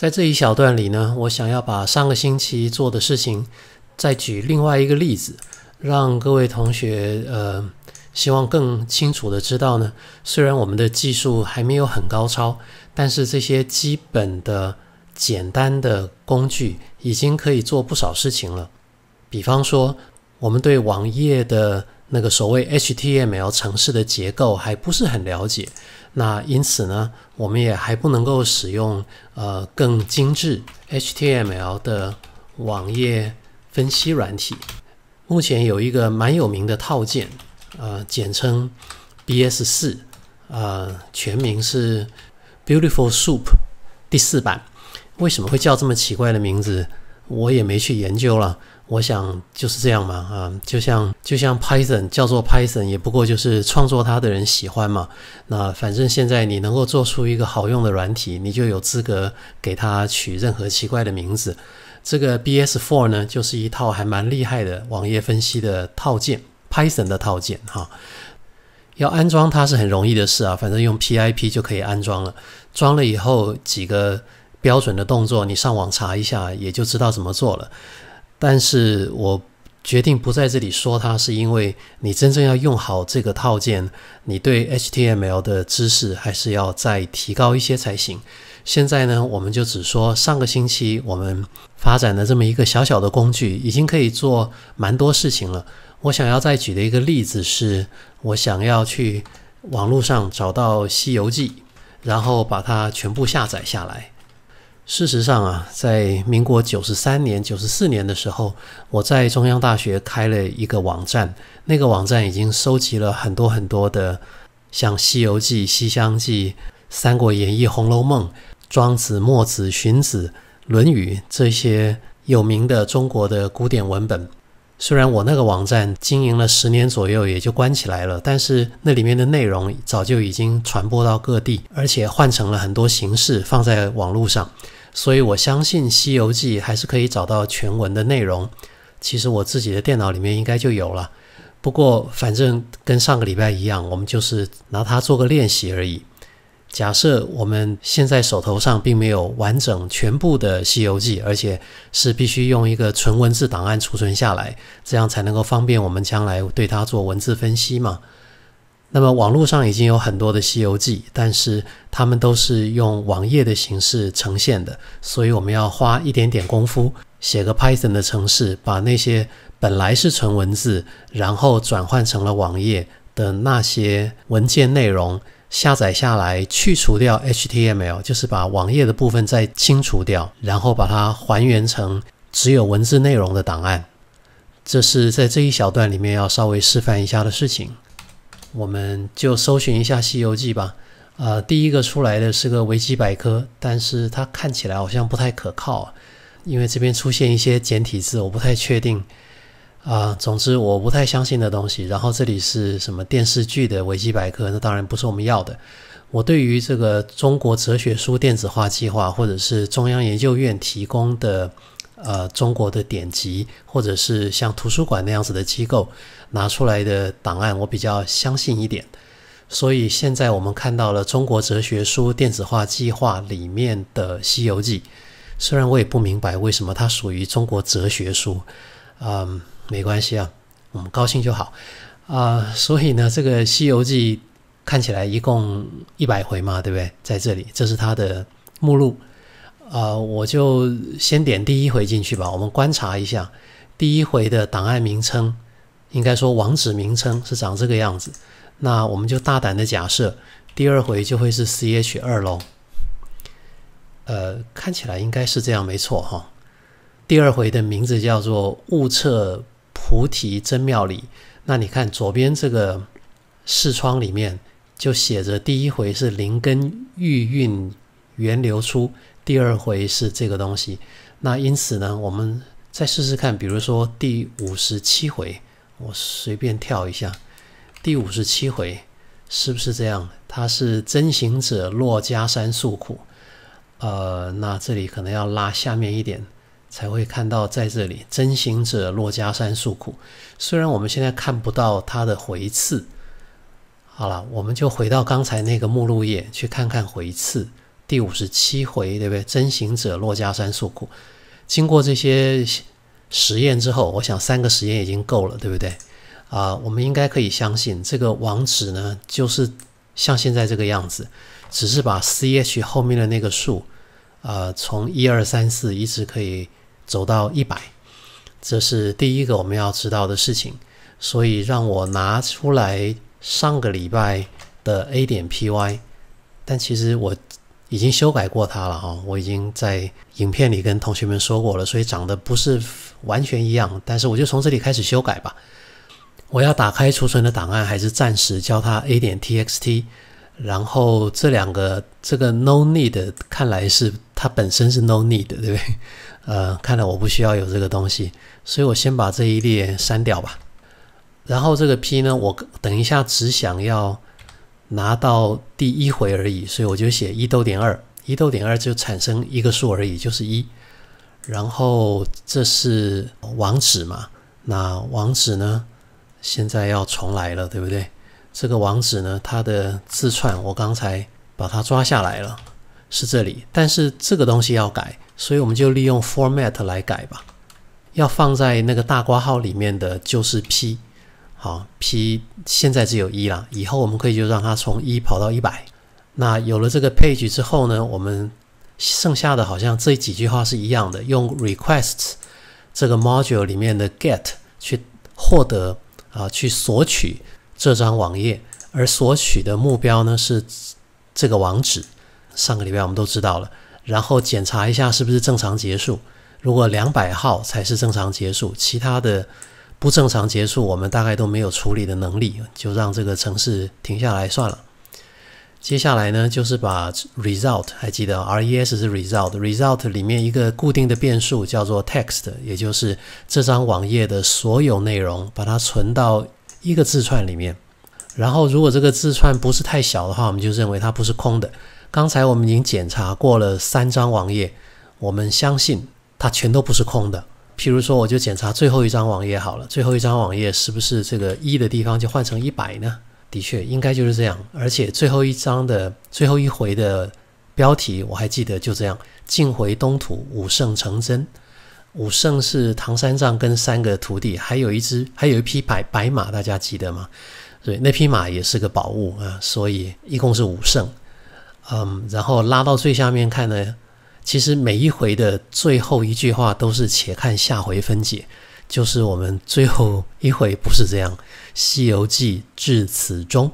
在这一小段里呢，我想要把上个星期做的事情再举另外一个例子，让各位同学呃，希望更清楚的知道呢。虽然我们的技术还没有很高超，但是这些基本的简单的工具已经可以做不少事情了。比方说，我们对网页的那个所谓 HTML 城市的结构还不是很了解。那因此呢，我们也还不能够使用呃更精致 HTML 的网页分析软体。目前有一个蛮有名的套件，呃，简称 BS 四，呃，全名是 Beautiful Soup 第四版。为什么会叫这么奇怪的名字？我也没去研究了。我想就是这样嘛啊，就像就像 Python 叫做 Python 也不过就是创作它的人喜欢嘛。那反正现在你能够做出一个好用的软体，你就有资格给它取任何奇怪的名字。这个 BS4 呢，就是一套还蛮厉害的网页分析的套件，Python 的套件哈。要安装它是很容易的事啊，反正用 pip 就可以安装了。装了以后几个标准的动作，你上网查一下也就知道怎么做了。但是我决定不在这里说它，是因为你真正要用好这个套件，你对 HTML 的知识还是要再提高一些才行。现在呢，我们就只说上个星期我们发展的这么一个小小的工具，已经可以做蛮多事情了。我想要再举的一个例子是，我想要去网络上找到《西游记》，然后把它全部下载下来。事实上啊，在民国九十三年、九十四年的时候，我在中央大学开了一个网站。那个网站已经收集了很多很多的，像《西游记》《西厢记》《三国演义》《红楼梦》《庄子》《墨子》《荀子》《论语》这些有名的中国的古典文本。虽然我那个网站经营了十年左右，也就关起来了，但是那里面的内容早就已经传播到各地，而且换成了很多形式，放在网络上。所以我相信《西游记》还是可以找到全文的内容。其实我自己的电脑里面应该就有了。不过，反正跟上个礼拜一样，我们就是拿它做个练习而已。假设我们现在手头上并没有完整全部的《西游记》，而且是必须用一个纯文字档案储存下来，这样才能够方便我们将来对它做文字分析嘛。那么网络上已经有很多的《西游记》，但是他们都是用网页的形式呈现的，所以我们要花一点点功夫，写个 Python 的程式，把那些本来是纯文字，然后转换成了网页的那些文件内容下载下来，去除掉 HTML，就是把网页的部分再清除掉，然后把它还原成只有文字内容的档案。这是在这一小段里面要稍微示范一下的事情。我们就搜寻一下《西游记》吧，呃，第一个出来的是个维基百科，但是它看起来好像不太可靠，因为这边出现一些简体字，我不太确定啊。总之，我不太相信的东西。然后这里是什么电视剧的维基百科？那当然不是我们要的。我对于这个中国哲学书电子化计划，或者是中央研究院提供的呃中国的典籍，或者是像图书馆那样子的机构。拿出来的档案，我比较相信一点，所以现在我们看到了《中国哲学书电子化计划》里面的《西游记》，虽然我也不明白为什么它属于中国哲学书，嗯，没关系啊，我们高兴就好啊。所以呢，这个《西游记》看起来一共一百回嘛，对不对？在这里，这是它的目录啊，我就先点第一回进去吧，我们观察一下第一回的档案名称。应该说，网址名称是长这个样子。那我们就大胆的假设，第二回就会是 C H 二喽。呃，看起来应该是这样，没错哈。第二回的名字叫做《悟彻菩提真妙理》。那你看左边这个视窗里面就写着，第一回是“灵根玉蕴源流出”，第二回是这个东西。那因此呢，我们再试试看，比如说第五十七回。我随便跳一下，第五十七回是不是这样？他是真行者落家山诉苦，呃，那这里可能要拉下面一点，才会看到在这里真行者落家山诉苦。虽然我们现在看不到他的回次，好了，我们就回到刚才那个目录页去看看回次，第五十七回对不对？真行者落家山诉苦，经过这些。实验之后，我想三个实验已经够了，对不对？啊，我们应该可以相信这个网址呢，就是像现在这个样子，只是把 ch 后面的那个数，呃，从一二三四一直可以走到一百，这是第一个我们要知道的事情。所以让我拿出来上个礼拜的 a 点 py，但其实我。已经修改过它了哈，我已经在影片里跟同学们说过了，所以长得不是完全一样。但是我就从这里开始修改吧。我要打开储存的档案，还是暂时叫它 a 点 txt。然后这两个，这个 no need 看来是它本身是 no need，对不对？呃，看来我不需要有这个东西，所以我先把这一列删掉吧。然后这个 p 呢，我等一下只想要。拿到第一回而已，所以我就写一逗点二，一逗点二就产生一个数而已，就是一。然后这是网址嘛？那网址呢？现在要重来了，对不对？这个网址呢，它的字串我刚才把它抓下来了，是这里。但是这个东西要改，所以我们就利用 format 来改吧。要放在那个大括号里面的就是 p。好，P 现在只有一了，以后我们可以就让它从一跑到一百。那有了这个 page 之后呢，我们剩下的好像这几句话是一样的，用 requests 这个 module 里面的 get 去获得啊，去索取这张网页，而索取的目标呢是这个网址。上个礼拜我们都知道了，然后检查一下是不是正常结束，如果两百号才是正常结束，其他的。不正常结束，我们大概都没有处理的能力，就让这个程式停下来算了。接下来呢，就是把 result，还记得 R E S 是 result，result 里面一个固定的变数叫做 text，也就是这张网页的所有内容，把它存到一个字串里面。然后如果这个字串不是太小的话，我们就认为它不是空的。刚才我们已经检查过了三张网页，我们相信它全都不是空的。譬如说，我就检查最后一张网页好了。最后一张网页是不是这个一的地方就换成一百呢？的确，应该就是这样。而且最后一张的最后一回的标题我还记得，就这样。进回东土，五圣成真。五圣是唐三藏跟三个徒弟，还有一只，还有一匹白白马，大家记得吗？对，那匹马也是个宝物啊。所以一共是五圣。嗯，然后拉到最下面看呢。其实每一回的最后一句话都是“且看下回分解”，就是我们最后一回不是这样，《西游记》至此终。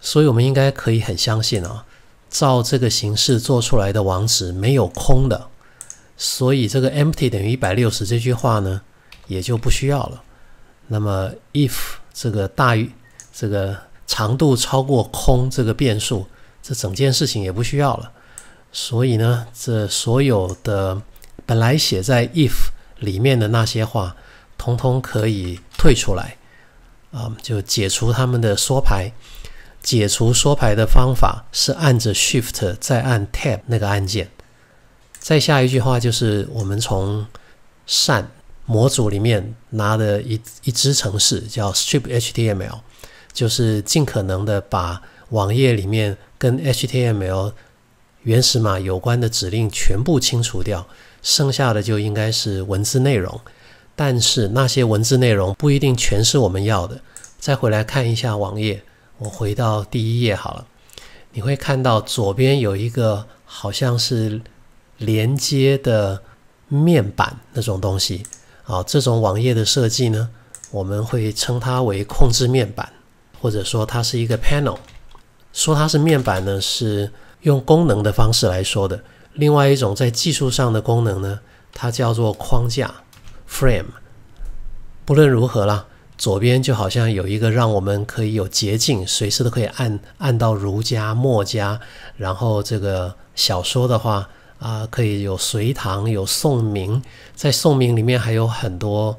所以我们应该可以很相信啊，照这个形式做出来的网址没有空的，所以这个 empty 等于一百六十这句话呢也就不需要了。那么 if 这个大于这个长度超过空这个变数，这整件事情也不需要了。所以呢，这所有的本来写在 if 里面的那些话，通通可以退出来，嗯，就解除他们的缩排。解除缩排的方法是按着 shift 再按 tab 那个按键。再下一句话就是我们从善模组里面拿的一一支程式，叫 strip HTML，就是尽可能的把网页里面跟 HTML。原始码有关的指令全部清除掉，剩下的就应该是文字内容。但是那些文字内容不一定全是我们要的。再回来看一下网页，我回到第一页好了，你会看到左边有一个好像是连接的面板那种东西啊。这种网页的设计呢，我们会称它为控制面板，或者说它是一个 panel。说它是面板呢，是。用功能的方式来说的，另外一种在技术上的功能呢，它叫做框架 （frame）。不论如何啦，左边就好像有一个让我们可以有捷径，随时都可以按按到儒家、墨家，然后这个小说的话啊，可以有隋唐、有宋明，在宋明里面还有很多，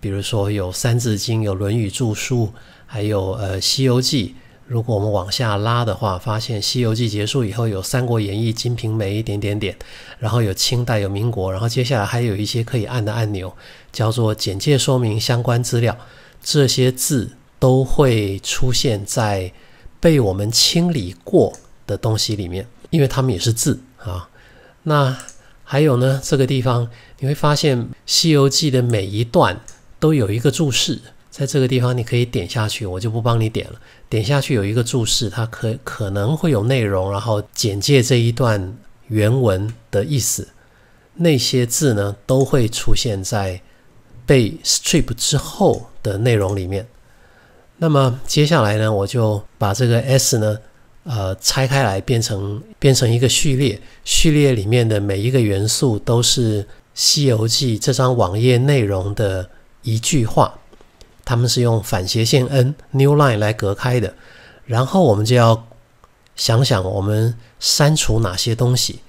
比如说有《三字经》、有《论语》著述，还有呃《西游记》。如果我们往下拉的话，发现《西游记》结束以后有《三国演义》《金瓶梅》一点点点，然后有清代有民国，然后接下来还有一些可以按的按钮，叫做简介说明、相关资料。这些字都会出现在被我们清理过的东西里面，因为它们也是字啊。那还有呢？这个地方你会发现《西游记》的每一段都有一个注释。在这个地方，你可以点下去，我就不帮你点了。点下去有一个注释，它可可能会有内容，然后简介这一段原文的意思，那些字呢都会出现在被 strip 之后的内容里面。那么接下来呢，我就把这个 s 呢，呃，拆开来变成变成一个序列，序列里面的每一个元素都是《西游记》这张网页内容的一句话。他们是用反斜线 n newline 来隔开的，然后我们就要想想我们删除哪些东西，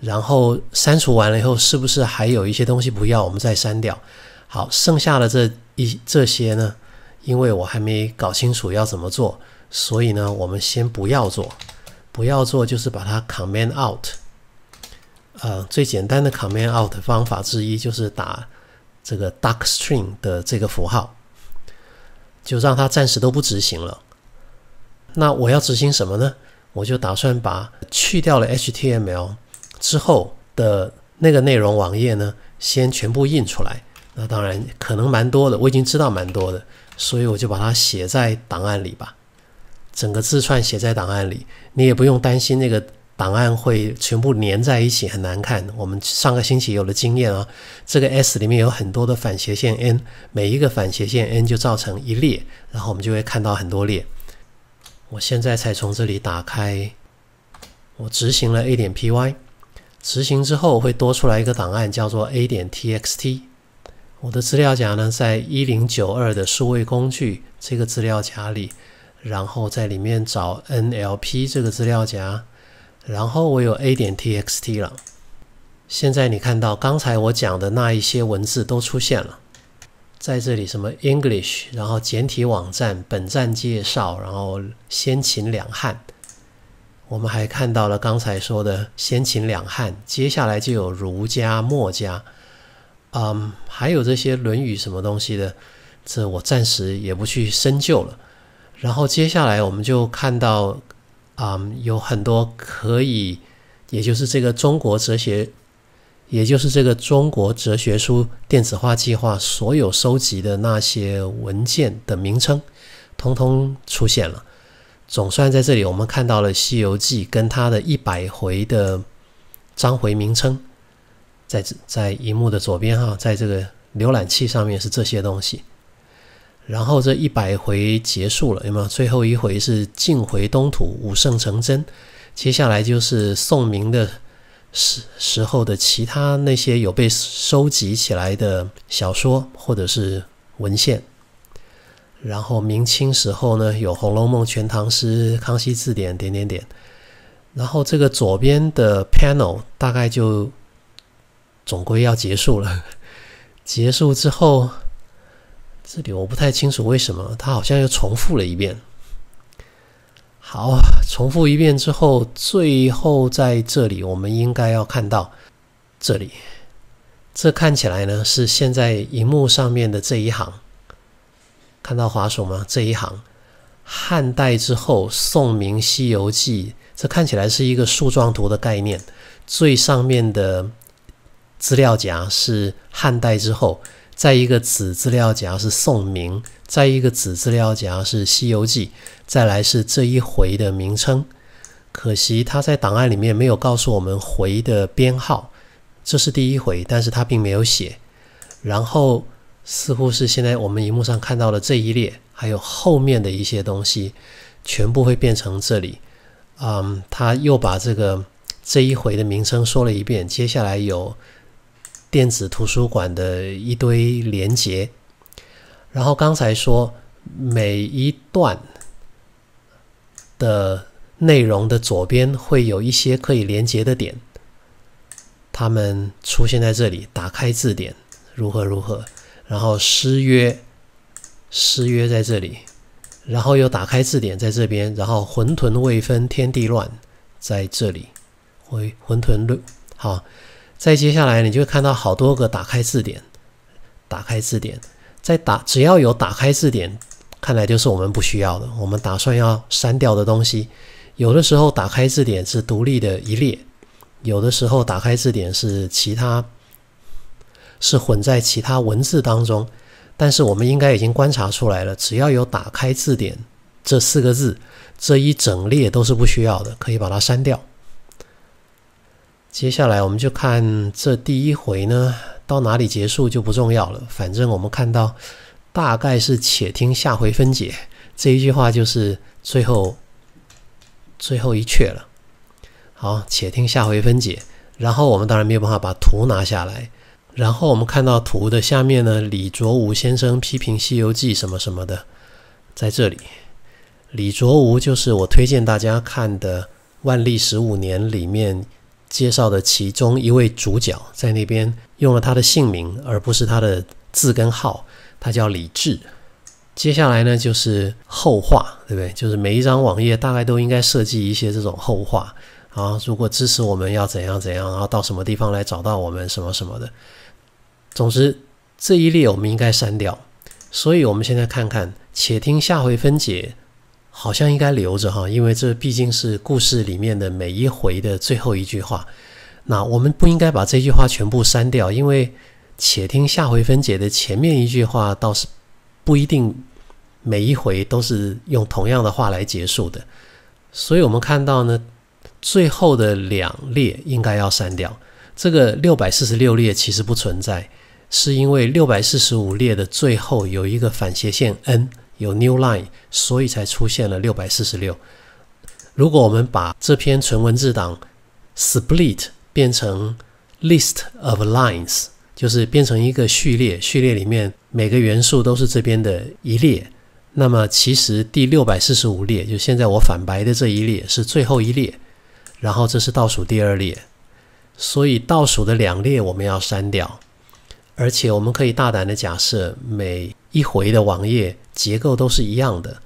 然后删除完了以后，是不是还有一些东西不要，我们再删掉？好，剩下的这一这些呢，因为我还没搞清楚要怎么做，所以呢，我们先不要做，不要做就是把它 comment out。呃，最简单的 comment out 方法之一就是打这个 dark string 的这个符号。就让它暂时都不执行了。那我要执行什么呢？我就打算把去掉了 HTML 之后的那个内容网页呢，先全部印出来。那当然可能蛮多的，我已经知道蛮多的，所以我就把它写在档案里吧。整个字串写在档案里，你也不用担心那个。档案会全部粘在一起，很难看。我们上个星期有了经验啊，这个 S 里面有很多的反斜线 n，每一个反斜线 n 就造成一列，然后我们就会看到很多列。我现在才从这里打开，我执行了 a 点 py，执行之后会多出来一个档案叫做 a 点 txt。我的资料夹呢，在一零九二的数位工具这个资料夹里，然后在里面找 NLP 这个资料夹。然后我有 a 点 txt 了，现在你看到刚才我讲的那一些文字都出现了，在这里什么 English，然后简体网站本站介绍，然后先秦两汉，我们还看到了刚才说的先秦两汉，接下来就有儒家墨家，嗯，还有这些《论语》什么东西的，这我暂时也不去深究了。然后接下来我们就看到。啊，有很多可以，也就是这个中国哲学，也就是这个中国哲学书电子化计划所有收集的那些文件的名称，通通出现了。总算在这里，我们看到了《西游记》跟它的一百回的章回名称，在在荧幕的左边哈，在这个浏览器上面是这些东西。然后这一百回结束了，有没有？最后一回是晋回东土，武圣成真。接下来就是宋明的时时候的其他那些有被收集起来的小说或者是文献。然后明清时候呢，有《红楼梦》《全唐诗》《康熙字典》点点点。然后这个左边的 panel 大概就总归要结束了。结束之后。这里我不太清楚为什么他好像又重复了一遍。好，重复一遍之后，最后在这里我们应该要看到这里。这看起来呢是现在荧幕上面的这一行，看到滑鼠吗？这一行，汉代之后，宋明《西游记》，这看起来是一个树状图的概念。最上面的资料夹是汉代之后。在一个子资料夹是《宋明，在一个子资料夹是《西游记》，再来是这一回的名称。可惜他在档案里面没有告诉我们回的编号，这是第一回，但是他并没有写。然后似乎是现在我们荧幕上看到的这一列，还有后面的一些东西，全部会变成这里。嗯，他又把这个这一回的名称说了一遍，接下来有。电子图书馆的一堆连接，然后刚才说每一段的内容的左边会有一些可以连接的点，他们出现在这里。打开字典，如何如何，然后失约，失约在这里，然后又打开字典，在这边，然后混沌未分，天地乱，在这里，混混沌好。再接下来，你就会看到好多个打开字典，打开字典，在打只要有打开字典，看来就是我们不需要的，我们打算要删掉的东西。有的时候打开字典是独立的一列，有的时候打开字典是其他，是混在其他文字当中。但是我们应该已经观察出来了，只要有打开字典这四个字，这一整列都是不需要的，可以把它删掉。接下来我们就看这第一回呢，到哪里结束就不重要了。反正我们看到大概是“且听下回分解”这一句话，就是最后最后一阙了。好，且听下回分解。然后我们当然没有办法把图拿下来。然后我们看到图的下面呢，李卓吾先生批评《西游记》什么什么的，在这里。李卓吾就是我推荐大家看的《万历十五年》里面。介绍的其中一位主角在那边用了他的姓名，而不是他的字跟号，他叫李志。接下来呢，就是后话，对不对？就是每一张网页大概都应该设计一些这种后话啊。如果支持我们要怎样怎样，然后到什么地方来找到我们什么什么的。总之这一列我们应该删掉。所以我们现在看看，且听下回分解。好像应该留着哈，因为这毕竟是故事里面的每一回的最后一句话。那我们不应该把这句话全部删掉，因为“且听下回分解”的前面一句话倒是不一定每一回都是用同样的话来结束的。所以我们看到呢，最后的两列应该要删掉。这个六百四十六列其实不存在，是因为六百四十五列的最后有一个反斜线 n。有 newline，所以才出现了六百四十六。如果我们把这篇纯文字档 split 变成 list of lines，就是变成一个序列，序列里面每个元素都是这边的一列。那么其实第六百四十五列，就现在我反白的这一列是最后一列，然后这是倒数第二列，所以倒数的两列我们要删掉。而且我们可以大胆的假设，每一回的网页结构都是一样的，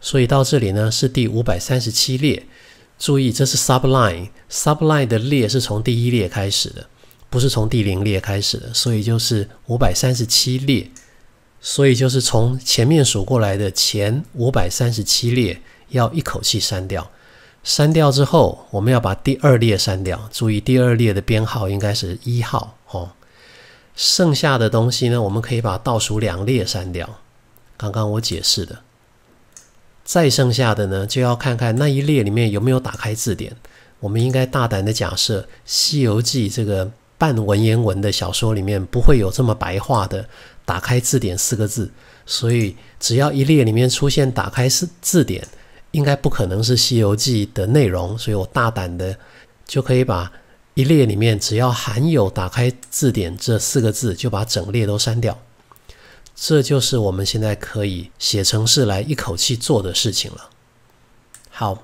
所以到这里呢是第五百三十七列。注意，这是 sub line，sub line 的列是从第一列开始的，不是从第零列开始的，所以就是五百三十七列。所以就是从前面数过来的前五百三十七列要一口气删掉。删掉之后，我们要把第二列删掉。注意，第二列的编号应该是一号哦。剩下的东西呢？我们可以把倒数两列删掉。刚刚我解释的，再剩下的呢，就要看看那一列里面有没有打开字典。我们应该大胆的假设，《西游记》这个半文言文的小说里面不会有这么白话的“打开字典”四个字，所以只要一列里面出现“打开字字典”，应该不可能是《西游记》的内容。所以我大胆的就可以把。一列里面只要含有“打开字典”这四个字，就把整列都删掉。这就是我们现在可以写程式来一口气做的事情了。好，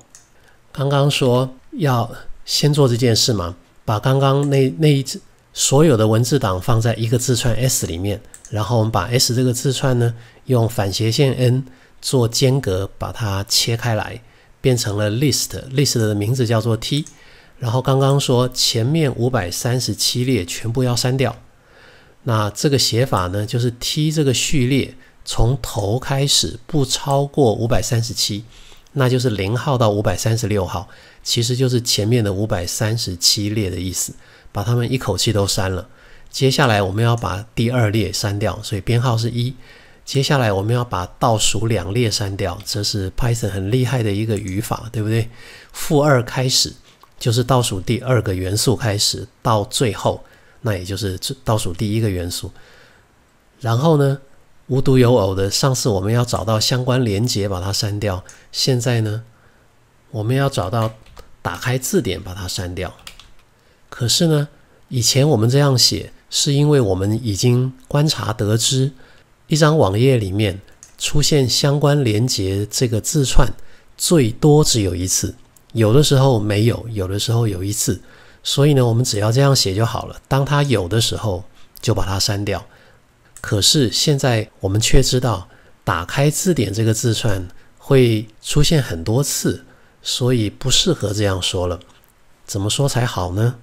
刚刚说要先做这件事嘛，把刚刚那那一所有的文字档放在一个字串 s 里面，然后我们把 s 这个字串呢，用反斜线 n 做间隔把它切开来，变成了 list，list 的名字叫做 t。然后刚刚说前面五百三十七列全部要删掉，那这个写法呢，就是 T 这个序列从头开始不超过五百三十七，那就是零号到五百三十六号，其实就是前面的五百三十七列的意思，把它们一口气都删了。接下来我们要把第二列删掉，所以编号是一。接下来我们要把倒数两列删掉，这是 Python 很厉害的一个语法，对不对？负二开始。就是倒数第二个元素开始到最后，那也就是倒数第一个元素。然后呢，无独有偶的，上次我们要找到相关连接把它删掉，现在呢，我们要找到打开字典把它删掉。可是呢，以前我们这样写，是因为我们已经观察得知，一张网页里面出现相关连接这个字串最多只有一次。有的时候没有，有的时候有一次，所以呢，我们只要这样写就好了。当它有的时候就把它删掉。可是现在我们却知道，打开字典这个字串会出现很多次，所以不适合这样说了。怎么说才好呢？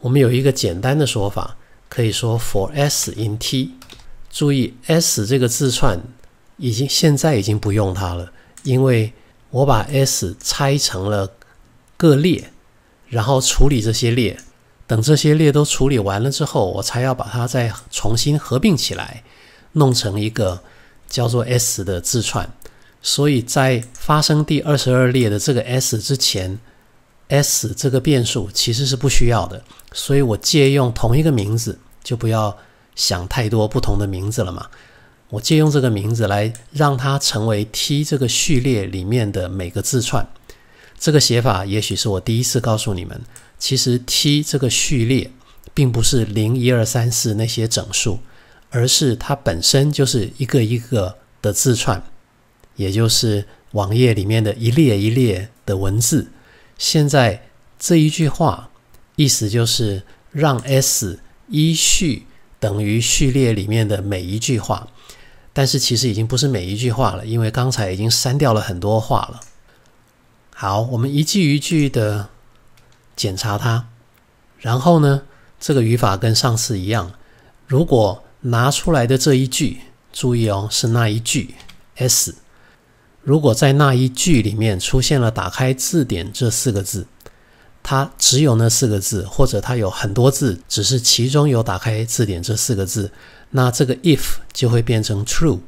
我们有一个简单的说法，可以说 for s in t。注意 s 这个字串已经现在已经不用它了，因为。我把 s 拆成了各列，然后处理这些列。等这些列都处理完了之后，我才要把它再重新合并起来，弄成一个叫做 s 的字串。所以在发生第二十二列的这个 s 之前，s 这个变数其实是不需要的。所以我借用同一个名字，就不要想太多不同的名字了嘛。我借用这个名字来让它成为 T 这个序列里面的每个字串。这个写法也许是我第一次告诉你们。其实 T 这个序列并不是零一二三四那些整数，而是它本身就是一个一个的字串，也就是网页里面的一列一列的文字。现在这一句话意思就是让 S 依序等于序列里面的每一句话。但是其实已经不是每一句话了，因为刚才已经删掉了很多话了。好，我们一句一句的检查它。然后呢，这个语法跟上次一样，如果拿出来的这一句，注意哦，是那一句 S，如果在那一句里面出现了“打开字典”这四个字。它只有那四个字，或者它有很多字，只是其中有“打开字典”这四个字。那这个 if 就会变成 true。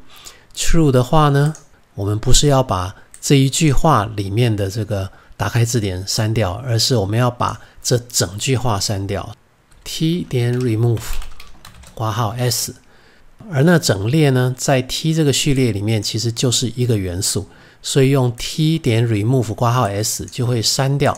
true 的话呢，我们不是要把这一句话里面的这个“打开字典”删掉，而是我们要把这整句话删掉。t 点 remove 括号 s。而那整列呢，在 t 这个序列里面其实就是一个元素，所以用 t 点 remove 括号 s 就会删掉。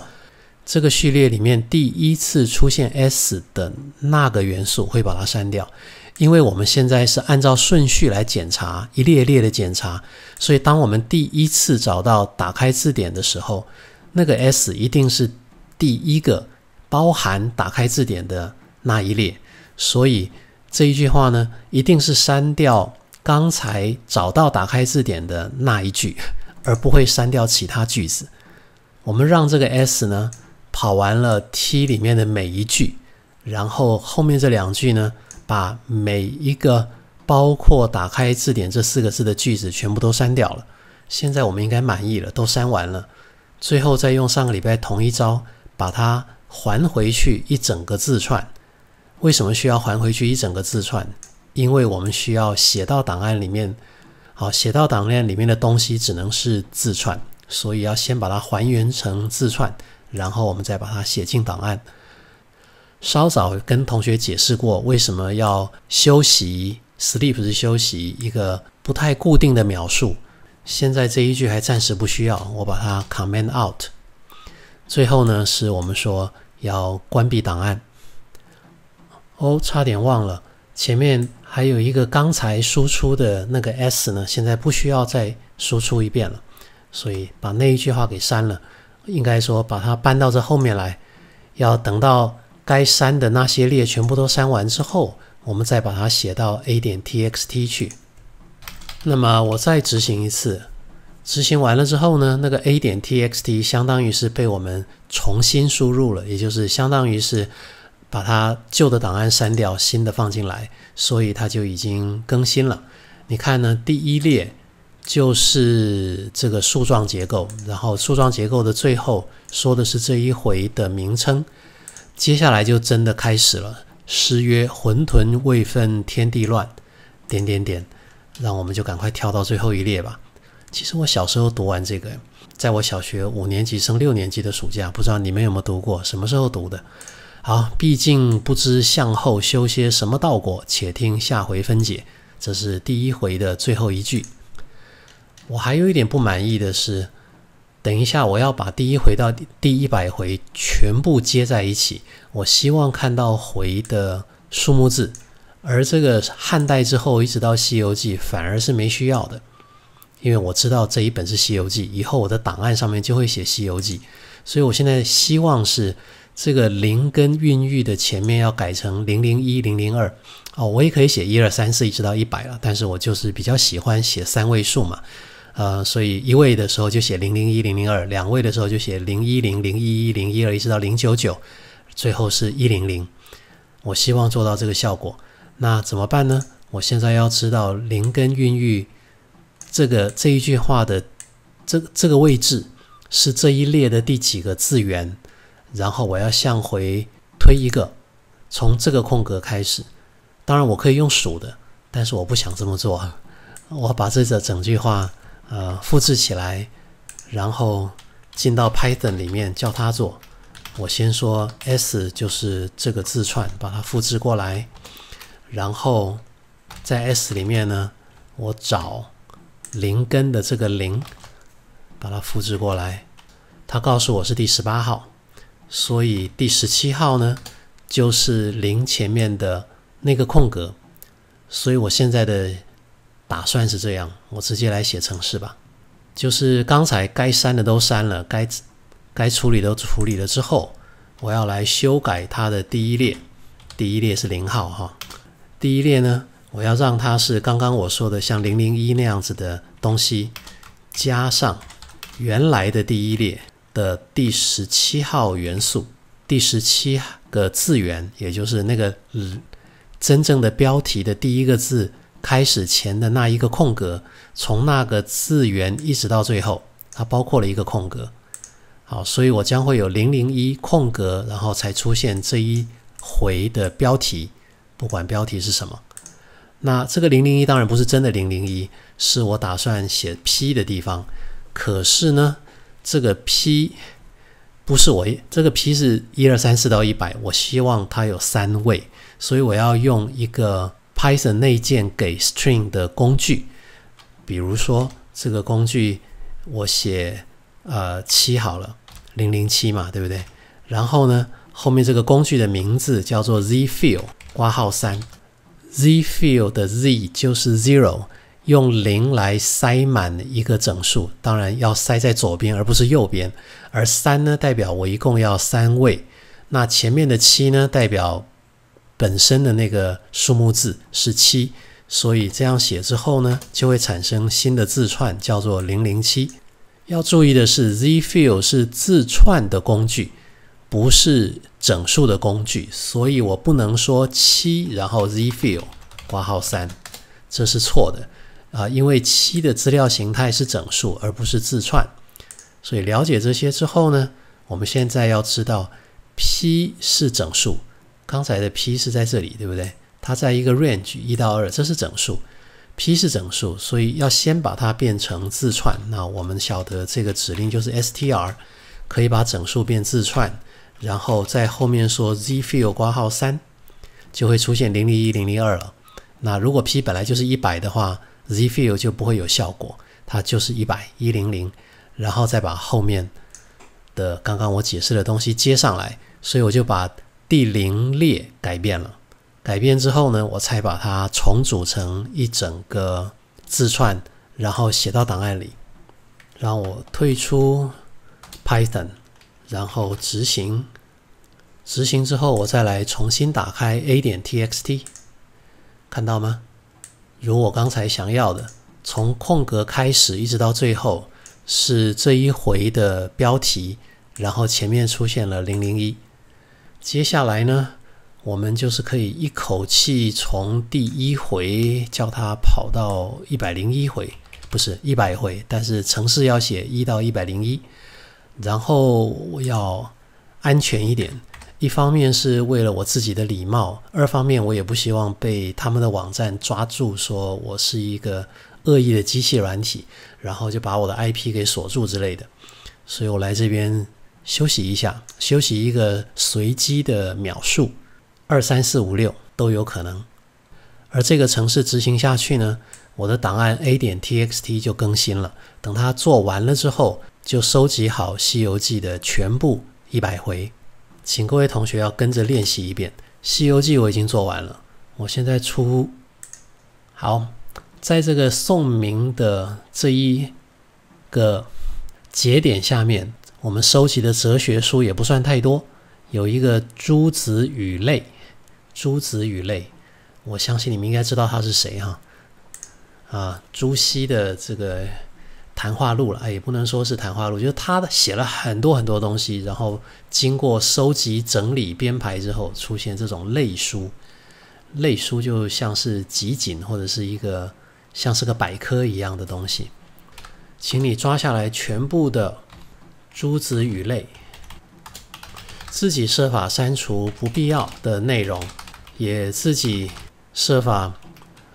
这个序列里面第一次出现 s 的那个元素会把它删掉，因为我们现在是按照顺序来检查一列列的检查，所以当我们第一次找到打开字典的时候，那个 s 一定是第一个包含打开字典的那一列，所以这一句话呢，一定是删掉刚才找到打开字典的那一句，而不会删掉其他句子。我们让这个 s 呢？跑完了 T 里面的每一句，然后后面这两句呢，把每一个包括打开字典这四个字的句子全部都删掉了。现在我们应该满意了，都删完了。最后再用上个礼拜同一招把它还回去一整个字串。为什么需要还回去一整个字串？因为我们需要写到档案里面，好，写到档案里面的东西只能是字串，所以要先把它还原成字串。然后我们再把它写进档案。稍早跟同学解释过为什么要休息，sleep 是休息一个不太固定的描述。现在这一句还暂时不需要，我把它 comment out。最后呢，是我们说要关闭档案。哦，差点忘了，前面还有一个刚才输出的那个 s 呢，现在不需要再输出一遍了，所以把那一句话给删了。应该说，把它搬到这后面来，要等到该删的那些列全部都删完之后，我们再把它写到 A 点 TXT 去。那么我再执行一次，执行完了之后呢，那个 A 点 TXT 相当于是被我们重新输入了，也就是相当于是把它旧的档案删掉，新的放进来，所以它就已经更新了。你看呢，第一列。就是这个树状结构，然后树状结构的最后说的是这一回的名称。接下来就真的开始了。诗曰：“混沌未分天地乱，点点点。”让我们就赶快跳到最后一列吧。其实我小时候读完这个，在我小学五年级升六年级的暑假，不知道你们有没有读过？什么时候读的？好，毕竟不知向后修些什么道果，且听下回分解。这是第一回的最后一句。我还有一点不满意的是，等一下我要把第一回到第一百回全部接在一起，我希望看到回的数目字，而这个汉代之后一直到《西游记》反而是没需要的，因为我知道这一本是《西游记》，以后我的档案上面就会写《西游记》，所以我现在希望是这个零根孕育的前面要改成零零一零零二哦，我也可以写一二三四一直到一百了，但是我就是比较喜欢写三位数嘛。呃，所以一位的时候就写零零一零零二，两位的时候就写零一零零一一零一二，一直到零九九，最后是一零零。我希望做到这个效果，那怎么办呢？我现在要知道“零根孕育”这个这一句话的这这个位置是这一列的第几个字元，然后我要向回推一个，从这个空格开始。当然我可以用数的，但是我不想这么做，我把这整句话。呃，复制起来，然后进到 Python 里面叫它做。我先说 s 就是这个字串，把它复制过来，然后在 s 里面呢，我找零根的这个零，把它复制过来。它告诉我是第十八号，所以第十七号呢就是零前面的那个空格，所以我现在的。打算是这样，我直接来写程式吧。就是刚才该删的都删了，该该处理都处理了之后，我要来修改它的第一列。第一列是零号哈，第一列呢，我要让它是刚刚我说的像零零一那样子的东西，加上原来的第一列的第十七号元素，第十七个字元，也就是那个真正的标题的第一个字。开始前的那一个空格，从那个字元一直到最后，它包括了一个空格。好，所以我将会有零零一空格，然后才出现这一回的标题，不管标题是什么。那这个零零一当然不是真的零零一，是我打算写 P 的地方。可是呢，这个 P 不是我这个 P 是一二三四到一百，我希望它有三位，所以我要用一个。Python 内建给 String 的工具，比如说这个工具，我写呃七好了，零零七嘛，对不对？然后呢，后面这个工具的名字叫做 zfill，挂号三，zfill 的 z 就是 zero，用零来塞满一个整数，当然要塞在左边而不是右边，而三呢代表我一共要三位，那前面的七呢代表。本身的那个数目字是七，所以这样写之后呢，就会产生新的字串，叫做零零七。要注意的是，zfill 是字串的工具，不是整数的工具，所以我不能说七，然后 zfill 括号三，这是错的啊，因为七的资料形态是整数，而不是字串。所以了解这些之后呢，我们现在要知道 p 是整数。刚才的 p 是在这里，对不对？它在一个 range 一到二，这是整数。p 是整数，所以要先把它变成字串。那我们晓得这个指令就是 str，可以把整数变字串。然后在后面说 zfill 括号三，就会出现零零一零零二了。那如果 p 本来就是一百的话 z f i l d 就不会有效果，它就是一百一零零。然后再把后面的刚刚我解释的东西接上来，所以我就把。第零列改变了，改变之后呢，我才把它重组成一整个字串，然后写到档案里。让我退出 Python，然后执行，执行之后我再来重新打开 a 点 txt，看到吗？如我刚才想要的，从空格开始一直到最后是这一回的标题，然后前面出现了零零一。接下来呢，我们就是可以一口气从第一回叫他跑到一百零一回，不是一百回，但是程式要写一到一百零一。然后我要安全一点，一方面是为了我自己的礼貌，二方面我也不希望被他们的网站抓住，说我是一个恶意的机器软体，然后就把我的 IP 给锁住之类的。所以我来这边。休息一下，休息一个随机的秒数，二三四五六都有可能。而这个程式执行下去呢，我的档案 A 点 TXT 就更新了。等它做完了之后，就收集好《西游记》的全部一百回，请各位同学要跟着练习一遍。《西游记》我已经做完了，我现在出。好，在这个宋明的这一个节点下面。我们收集的哲学书也不算太多，有一个《朱子语类》，《朱子语类》，我相信你们应该知道他是谁哈，啊，朱熹的这个《谈话录》了，哎，也不能说是《谈话录》，就是他写了很多很多东西，然后经过收集、整理、编排之后，出现这种类书，类书就像是集锦或者是一个像是个百科一样的东西，请你抓下来全部的。诸子语类，自己设法删除不必要的内容，也自己设法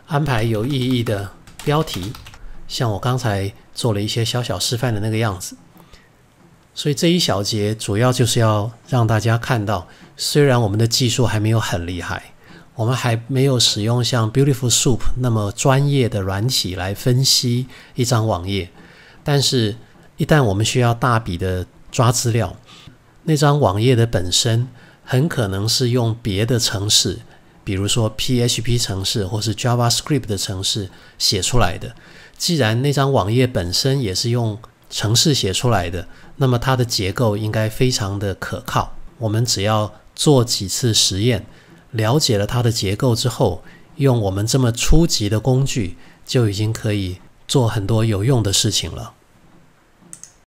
安排有意义的标题，像我刚才做了一些小小示范的那个样子。所以这一小节主要就是要让大家看到，虽然我们的技术还没有很厉害，我们还没有使用像 Beautiful Soup 那么专业的软体来分析一张网页，但是。一旦我们需要大笔的抓资料，那张网页的本身很可能是用别的程式，比如说 PHP 程式或是 JavaScript 的程式写出来的。既然那张网页本身也是用程式写出来的，那么它的结构应该非常的可靠。我们只要做几次实验，了解了它的结构之后，用我们这么初级的工具，就已经可以做很多有用的事情了。